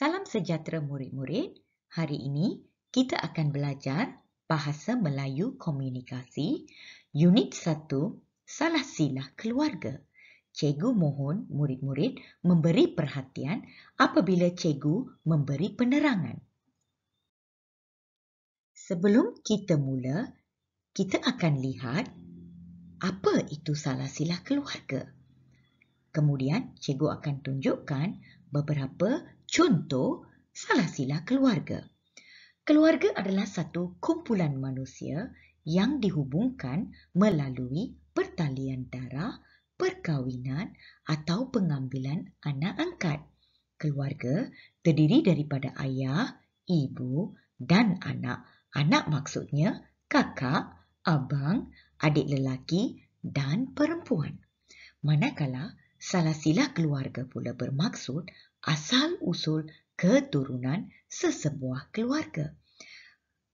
Salam sejahtera murid-murid. Hari ini kita akan belajar Bahasa Melayu Komunikasi, Unit 1, Salah Silah Keluarga. Cikgu mohon murid-murid memberi perhatian apabila cikgu memberi penerangan. Sebelum kita mula, kita akan lihat apa itu salah silah keluarga. Kemudian cikgu akan tunjukkan beberapa Contoh, salasila keluarga. Keluarga adalah satu kumpulan manusia yang dihubungkan melalui pertalian darah, perkahwinan atau pengambilan anak angkat. Keluarga terdiri daripada ayah, ibu dan anak. Anak maksudnya kakak, abang, adik lelaki dan perempuan. Manakala salah silah keluarga pula bermaksud asal usul keturunan sesebuah keluarga.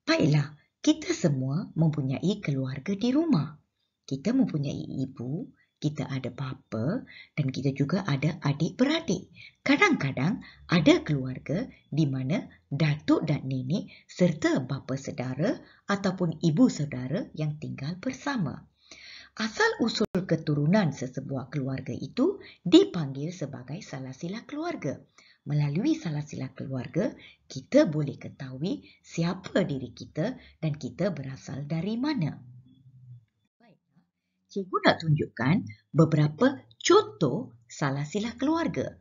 Baiklah, kita semua mempunyai keluarga di rumah. Kita mempunyai ibu, kita ada bapa dan kita juga ada adik-beradik. Kadang-kadang ada keluarga di mana datuk dan nenek serta bapa saudara ataupun ibu saudara yang tinggal bersama. Asal-usul keturunan sesebuah keluarga itu dipanggil sebagai salasilah keluarga. Melalui salasilah keluarga, kita boleh ketahui siapa diri kita dan kita berasal dari mana. Cikgu nak tunjukkan beberapa contoh salasilah keluarga.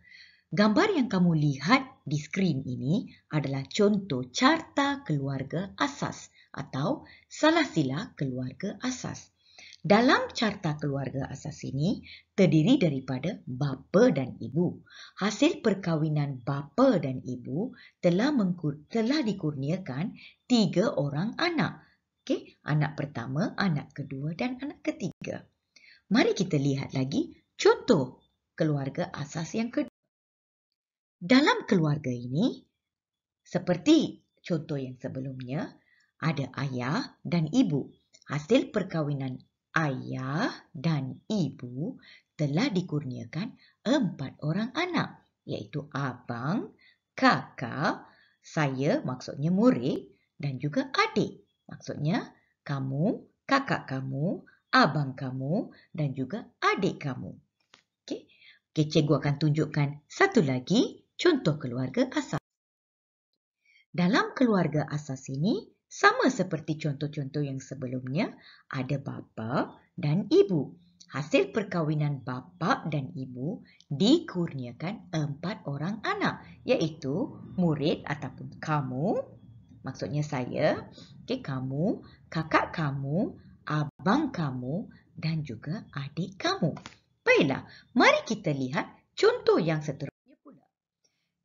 Gambar yang kamu lihat di skrin ini adalah contoh carta keluarga asas atau salasilah keluarga asas. Dalam carta keluarga asas ini terdiri daripada bapa dan ibu. Hasil perkahwinan bapa dan ibu telah telah dikurniakan tiga orang anak. Okay, anak pertama, anak kedua dan anak ketiga. Mari kita lihat lagi contoh keluarga asas yang kedua. Dalam keluarga ini seperti contoh yang sebelumnya ada ayah dan ibu. Hasil perkahwinan ayah dan ibu telah dikurniakan empat orang anak iaitu abang, kakak, saya maksudnya murid dan juga adik maksudnya kamu, kakak kamu, abang kamu dan juga adik kamu. Okey. Okey, cikgu akan tunjukkan satu lagi contoh keluarga asas. Dalam keluarga asas ini, sama seperti contoh-contoh yang sebelumnya, ada bapa dan ibu. Hasil perkahwinan bapa dan ibu dikurniakan empat orang anak, iaitu murid ataupun kamu, maksudnya saya, okay, kamu, kakak kamu, abang kamu dan juga adik kamu. Baiklah, mari kita lihat contoh yang seterusnya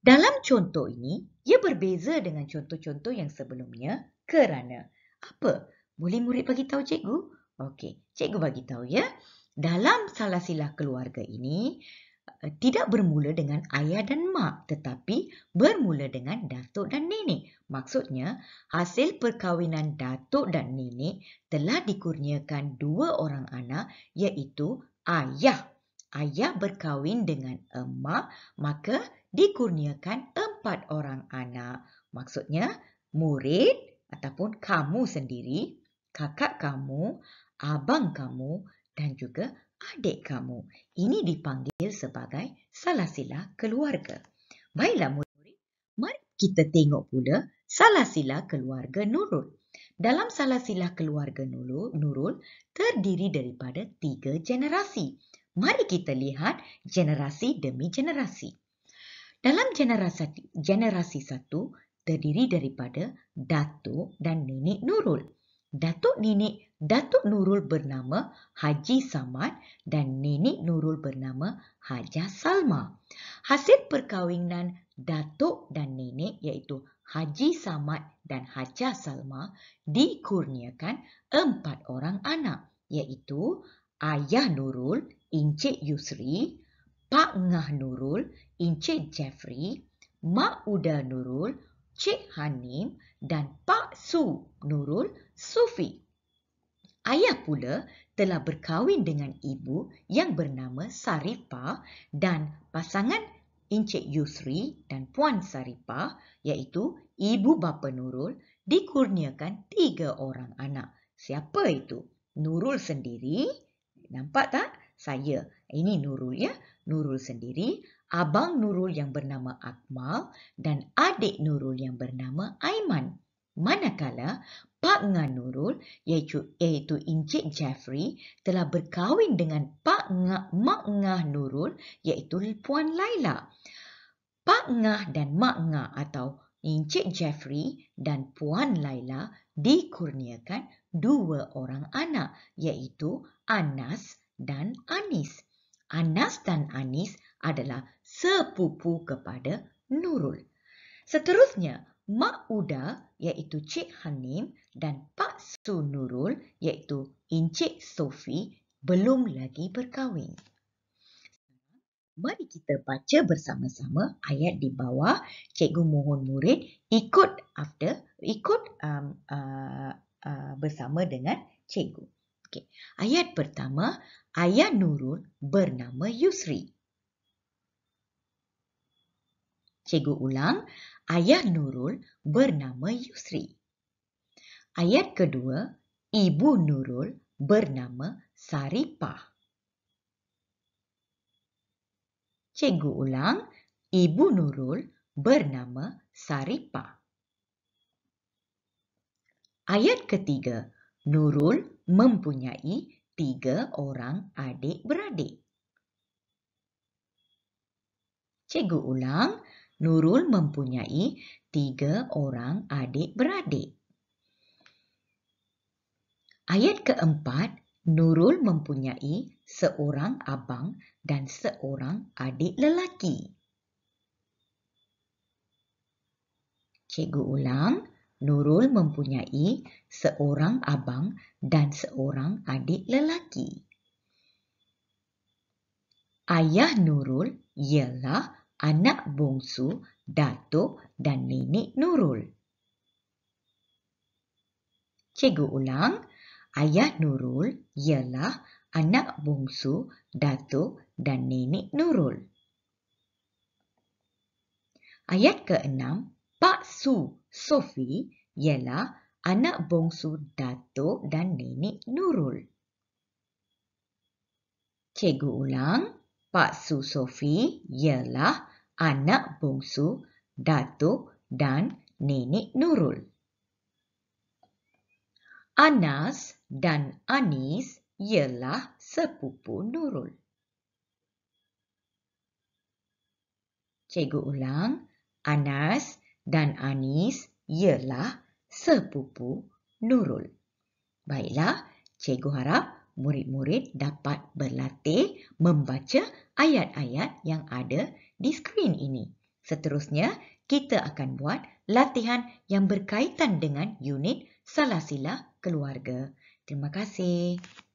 Dalam contoh ini, ia berbeza dengan contoh-contoh yang sebelumnya kerana. Apa? Boleh murid bagi tahu cikgu? Okey, cikgu bagi tahu ya. Dalam salah sila keluarga ini, eh, tidak bermula dengan ayah dan mak tetapi bermula dengan datuk dan nenek. Maksudnya, hasil perkahwinan datuk dan nenek telah dikurniakan dua orang anak iaitu ayah. Ayah berkahwin dengan emak, maka dikurniakan empat orang anak. Maksudnya, murid, ataupun kamu sendiri, kakak kamu, abang kamu dan juga adik kamu. Ini dipanggil sebagai salasila keluarga. Baiklah murid, mari kita tengok pula salasila keluarga Nurul. Dalam salasila keluarga Nurul, Nurul terdiri daripada tiga generasi. Mari kita lihat generasi demi generasi. Dalam generasi generasi satu, terdiri daripada Datuk dan Nenek Nurul. Datuk Nenek Datuk Nurul bernama Haji Samad dan Nenek Nurul bernama Haja Salma. Hasil perkahwinan Datuk dan Nenek iaitu Haji Samad dan Haja Salma dikurniakan empat orang anak iaitu Ayah Nurul, Encik Yusri, Pak Ngah Nurul, Encik Jeffrey, Mak Uda Nurul, Cik Hanim dan Pak Su Nurul Sufi. Ayah pula telah berkahwin dengan ibu yang bernama Sarifah dan pasangan Encik Yusri dan Puan Sarifah iaitu ibu bapa Nurul dikurniakan tiga orang anak. Siapa itu? Nurul sendiri. Nampak tak? Saya. Ini Nurul ya. Nurul sendiri, abang Nurul yang bernama Akmal dan adik Nurul yang bernama Aiman. Manakala Pak Ngan Nurul iaitu, iaitu Encik Jeffrey telah berkahwin dengan Pak Ngah, Mak Ngah Nurul iaitu Puan Laila. Pak Ngah dan Mak Ngah atau Encik Jeffrey dan Puan Laila dikurniakan dua orang anak iaitu Anas dan Anis. Anas dan Anis adalah sepupu kepada Nurul. Seterusnya, Mak Uda iaitu Cik Hanim dan Pak Su Nurul iaitu Encik Sofi belum lagi berkahwin. Mari kita baca bersama-sama ayat di bawah. Cikgu mohon murid ikut after ikut um, uh, uh, bersama dengan cikgu. Okay. Ayat pertama, ayah Nurul bernama Yusri. Cikgu ulang, ayah Nurul bernama Yusri. Ayat kedua, ibu Nurul bernama Saripah. Cikgu ulang, ibu Nurul bernama Saripah. Ayat ketiga, Nurul mempunyai tiga orang adik-beradik. Cikgu ulang, Nurul mempunyai tiga orang adik-beradik. Ayat keempat, Nurul mempunyai seorang abang dan seorang adik lelaki. Cikgu ulang, Nurul mempunyai seorang abang dan seorang adik lelaki. Ayah Nurul ialah Nurul anak bongsu Dato dan Nenek Nurul. Cikgu ulang, ayah Nurul ialah anak bongsu Dato dan Nenek Nurul. Ayat keenam, Pak Su Sofi ialah anak bongsu Dato dan Nenek Nurul. Cikgu ulang, Pak Su Sofi ialah anak anak bungsu Datuk dan Nenek Nurul. Anas dan Anis ialah sepupu Nurul. Cikgu ulang, Anas dan Anis ialah sepupu Nurul. Baiklah, cikgu harap murid-murid dapat berlatih membaca ayat-ayat yang ada di skrin ini. Seterusnya, kita akan buat latihan yang berkaitan dengan unit salah sila keluarga. Terima kasih.